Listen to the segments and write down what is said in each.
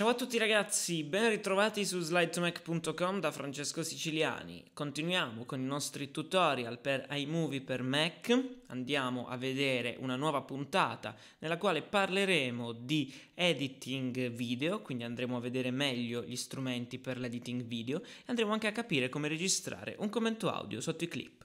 Ciao a tutti ragazzi, ben ritrovati su slidetomac.com da Francesco Siciliani. Continuiamo con i nostri tutorial per iMovie per Mac. Andiamo a vedere una nuova puntata nella quale parleremo di editing video, quindi andremo a vedere meglio gli strumenti per l'editing video e andremo anche a capire come registrare un commento audio sotto i clip.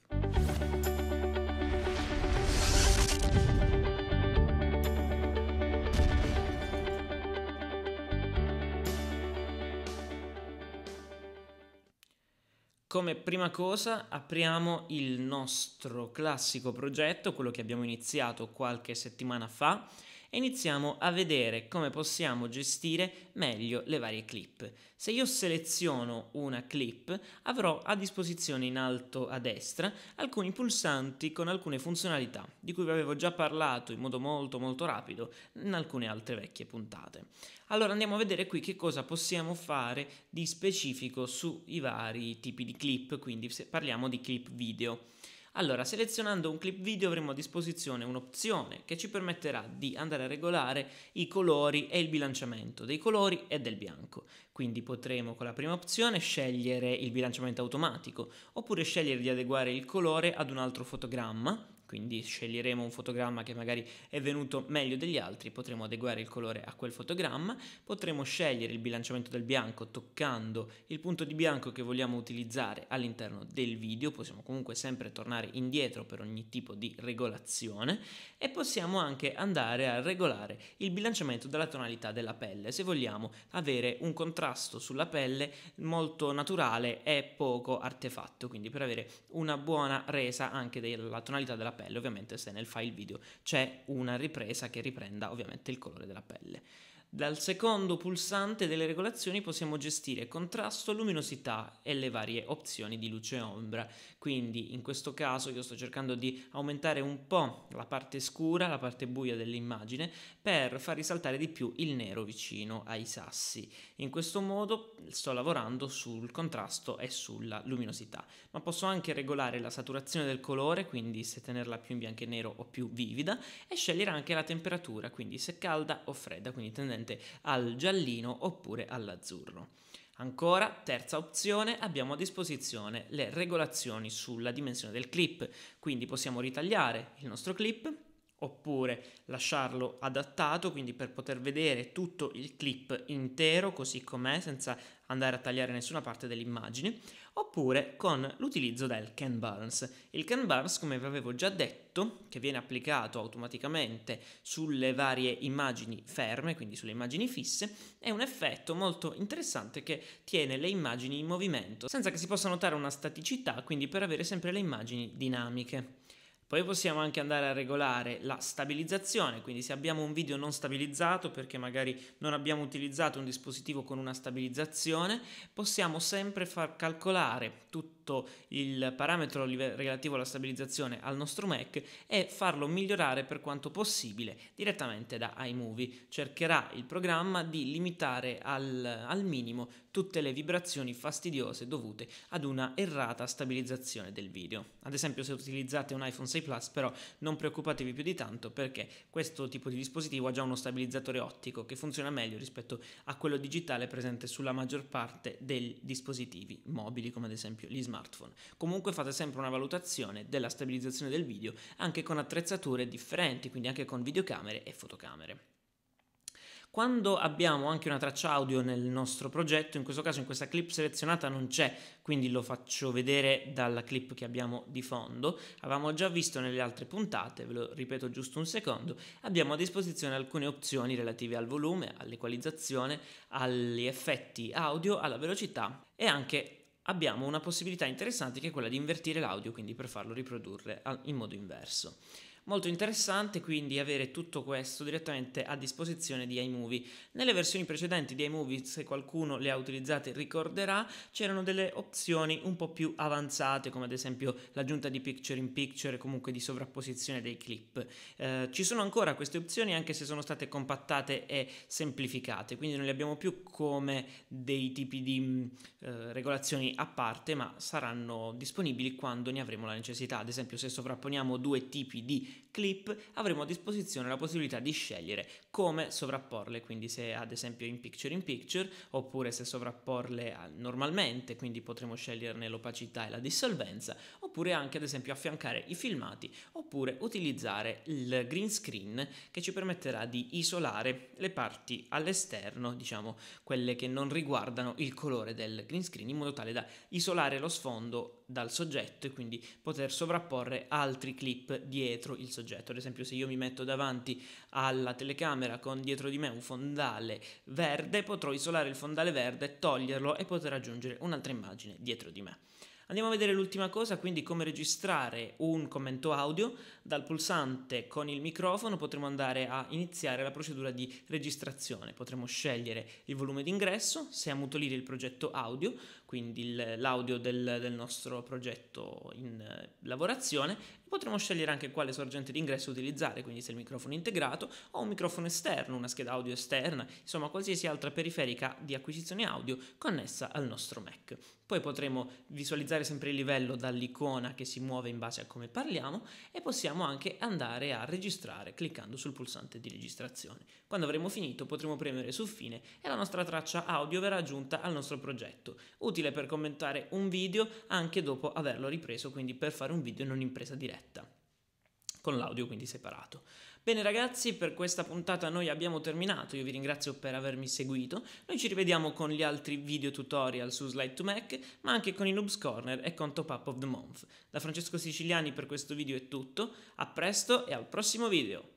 come prima cosa apriamo il nostro classico progetto, quello che abbiamo iniziato qualche settimana fa, e iniziamo a vedere come possiamo gestire meglio le varie clip. Se io seleziono una clip avrò a disposizione in alto a destra alcuni pulsanti con alcune funzionalità di cui vi avevo già parlato in modo molto molto rapido in alcune altre vecchie puntate. Allora andiamo a vedere qui che cosa possiamo fare di specifico sui vari tipi di clip, quindi se parliamo di clip video. Allora, selezionando un clip video avremo a disposizione un'opzione che ci permetterà di andare a regolare i colori e il bilanciamento dei colori e del bianco. Quindi potremo con la prima opzione scegliere il bilanciamento automatico oppure scegliere di adeguare il colore ad un altro fotogramma quindi sceglieremo un fotogramma che magari è venuto meglio degli altri, potremo adeguare il colore a quel fotogramma, potremo scegliere il bilanciamento del bianco toccando il punto di bianco che vogliamo utilizzare all'interno del video, possiamo comunque sempre tornare indietro per ogni tipo di regolazione e possiamo anche andare a regolare il bilanciamento della tonalità della pelle, se vogliamo avere un contrasto sulla pelle molto naturale e poco artefatto, quindi per avere una buona resa anche della tonalità della pelle pelle, ovviamente se nel file video c'è una ripresa che riprenda ovviamente il colore della pelle. Dal secondo pulsante delle regolazioni possiamo gestire contrasto, luminosità e le varie opzioni di luce e ombra. Quindi in questo caso io sto cercando di aumentare un po' la parte scura, la parte buia dell'immagine per far risaltare di più il nero vicino ai sassi. In questo modo sto lavorando sul contrasto e sulla luminosità, ma posso anche regolare la saturazione del colore, quindi se tenerla più in bianco e nero o più vivida e scegliere anche la temperatura, quindi se calda o fredda, quindi tenere appartenente al giallino oppure all'azzurro. Ancora, terza opzione, abbiamo a disposizione le regolazioni sulla dimensione del clip, quindi possiamo ritagliare il nostro clip oppure lasciarlo adattato, quindi per poter vedere tutto il clip intero così com'è, senza andare a tagliare nessuna parte dell'immagine, oppure con l'utilizzo del Can Burns. Il Can Burns, come vi avevo già detto, che viene applicato automaticamente sulle varie immagini ferme, quindi sulle immagini fisse, è un effetto molto interessante che tiene le immagini in movimento, senza che si possa notare una staticità, quindi per avere sempre le immagini dinamiche. Poi possiamo anche andare a regolare la stabilizzazione, quindi se abbiamo un video non stabilizzato perché magari non abbiamo utilizzato un dispositivo con una stabilizzazione, possiamo sempre far calcolare tutto tutto il parametro relativo alla stabilizzazione al nostro Mac e farlo migliorare per quanto possibile direttamente da iMovie. Cercherà il programma di limitare al, al minimo tutte le vibrazioni fastidiose dovute ad una errata stabilizzazione del video. Ad esempio se utilizzate un iPhone 6 Plus però non preoccupatevi più di tanto perché questo tipo di dispositivo ha già uno stabilizzatore ottico che funziona meglio rispetto a quello digitale presente sulla maggior parte dei dispositivi mobili come ad esempio gli smartphone smartphone. Comunque fate sempre una valutazione della stabilizzazione del video anche con attrezzature differenti, quindi anche con videocamere e fotocamere. Quando abbiamo anche una traccia audio nel nostro progetto, in questo caso in questa clip selezionata non c'è, quindi lo faccio vedere dalla clip che abbiamo di fondo. Avevamo già visto nelle altre puntate, ve lo ripeto giusto un secondo, abbiamo a disposizione alcune opzioni relative al volume, all'equalizzazione, agli effetti audio, alla velocità e anche abbiamo una possibilità interessante che è quella di invertire l'audio, quindi per farlo riprodurre in modo inverso. Molto interessante quindi avere tutto questo direttamente a disposizione di iMovie. Nelle versioni precedenti di iMovie, se qualcuno le ha utilizzate ricorderà, c'erano delle opzioni un po' più avanzate, come ad esempio l'aggiunta di picture in picture e comunque di sovrapposizione dei clip. Eh, ci sono ancora queste opzioni anche se sono state compattate e semplificate, quindi non le abbiamo più come dei tipi di mm, eh, regolazioni a parte, ma saranno disponibili quando ne avremo la necessità. Ad esempio se sovrapponiamo due tipi di clip avremo a disposizione la possibilità di scegliere come sovrapporle, quindi se ad esempio in picture in picture oppure se sovrapporle eh, normalmente, quindi potremo sceglierne l'opacità e la dissolvenza, oppure anche ad esempio affiancare i filmati oppure utilizzare il green screen che ci permetterà di isolare le parti all'esterno, diciamo quelle che non riguardano il colore del green screen in modo tale da isolare lo sfondo dal soggetto e quindi poter sovrapporre altri clip dietro il soggetto. Ad esempio se io mi metto davanti alla telecamera con dietro di me un fondale verde, potrò isolare il fondale verde, toglierlo e poter aggiungere un'altra immagine dietro di me. Andiamo a vedere l'ultima cosa, quindi come registrare un commento audio. Dal pulsante con il microfono potremo andare a iniziare la procedura di registrazione. Potremo scegliere il volume d'ingresso, se ammutolire il progetto audio, quindi l'audio del, del nostro progetto in eh, lavorazione potremo scegliere anche quale sorgente d'ingresso utilizzare, quindi se il microfono è integrato o un microfono esterno, una scheda audio esterna, insomma qualsiasi altra periferica di acquisizione audio connessa al nostro Mac. Poi potremo visualizzare sempre il livello dall'icona che si muove in base a come parliamo e possiamo anche andare a registrare cliccando sul pulsante di registrazione. Quando avremo finito potremo premere su fine e la nostra traccia audio verrà aggiunta al nostro progetto, utile per commentare un video anche dopo averlo ripreso, quindi per fare un video in un'impresa diretta diretta, con l'audio quindi separato. Bene ragazzi, per questa puntata noi abbiamo terminato, io vi ringrazio per avermi seguito, noi ci rivediamo con gli altri video tutorial su Slide to Mac, ma anche con i Noobs Corner e con Top Up of the Month. Da Francesco Siciliani per questo video è tutto, a presto e al prossimo video!